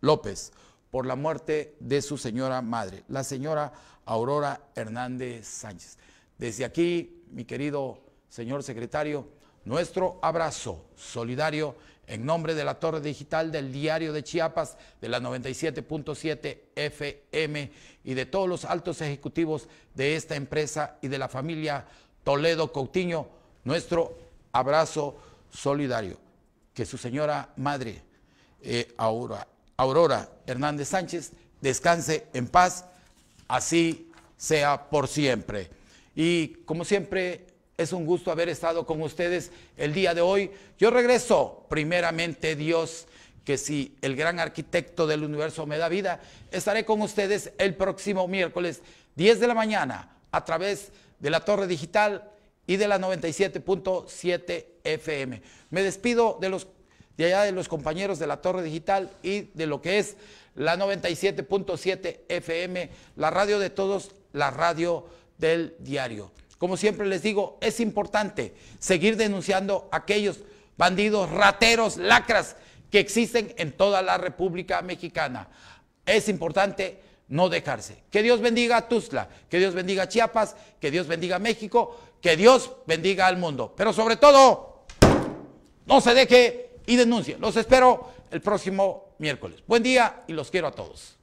S1: López, por la muerte de su señora madre, la señora Aurora Hernández Sánchez. Desde aquí, mi querido señor secretario, nuestro abrazo solidario en nombre de la Torre Digital del Diario de Chiapas, de la 97.7 FM y de todos los altos ejecutivos de esta empresa y de la familia Toledo Coutinho, nuestro abrazo solidario. Que su señora madre, eh, Aurora Hernández Sánchez, descanse en paz, así sea por siempre. Y como siempre, es un gusto haber estado con ustedes el día de hoy. Yo regreso, primeramente Dios, que si el gran arquitecto del universo me da vida, estaré con ustedes el próximo miércoles 10 de la mañana a través de la torre digital y de la 97.7 FM. Me despido de los de allá de los compañeros de la Torre Digital y de lo que es la 97.7 FM, la radio de todos, la radio del diario. Como siempre les digo, es importante seguir denunciando a aquellos bandidos, rateros, lacras que existen en toda la República Mexicana. Es importante no dejarse. Que Dios bendiga a Tuzla, que Dios bendiga a Chiapas, que Dios bendiga a México, que Dios bendiga al mundo. Pero sobre todo, no se deje y denuncie. Los espero el próximo miércoles. Buen día y los quiero a todos.